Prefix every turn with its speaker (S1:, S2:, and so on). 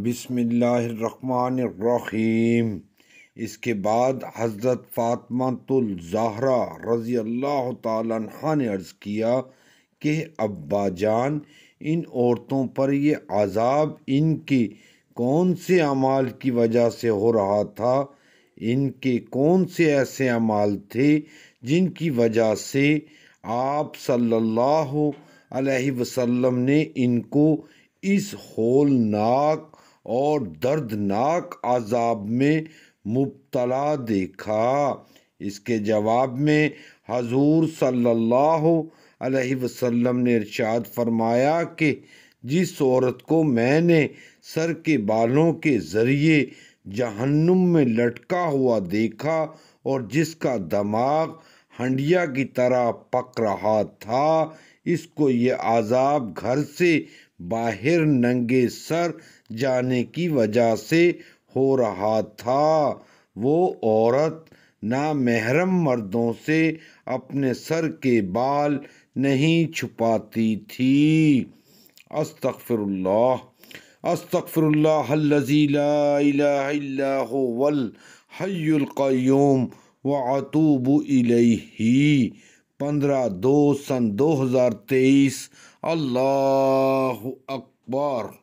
S1: بسم اللہ الرحمن الرحیم اس کے بعد حضرت فاطمہ الظہرا رضی اللہ تعالیٰ عنہ نے عرض کیا کہ ابا جان ان عورتوں پر یہ عذاب ان کے کون سے اعمال کی وجہ سے ہو رہا تھا ان کے کون سے ایسے اعمال تھے جن کی وجہ سے آپ صلی اللہ علیہ وسلم نے ان کو اس ہولناک اور دردناک عذاب میں مبتلا دیکھا اس کے جواب میں حضور صلی اللہ علیہ وسلم نے ارشاد فرمایا کہ جس عورت کو میں نے سر کے بالوں کے ذریعے جہنم میں لٹکا ہوا دیکھا اور جس کا دماغ ہنڈیا کی طرح پک رہا تھا اس کو یہ عذاب گھر سے باہر ننگے سر جانے کی وجہ سے ہو رہا تھا وہ عورت نامحرم مردوں سے اپنے سر کے بال نہیں چھپاتی تھی استغفر اللہ استغفر اللہ لا الہ الا هو والحی القیوم وعطوب الیہی پندرہ دو سن دو ہزار تیئیس اللہ اکبر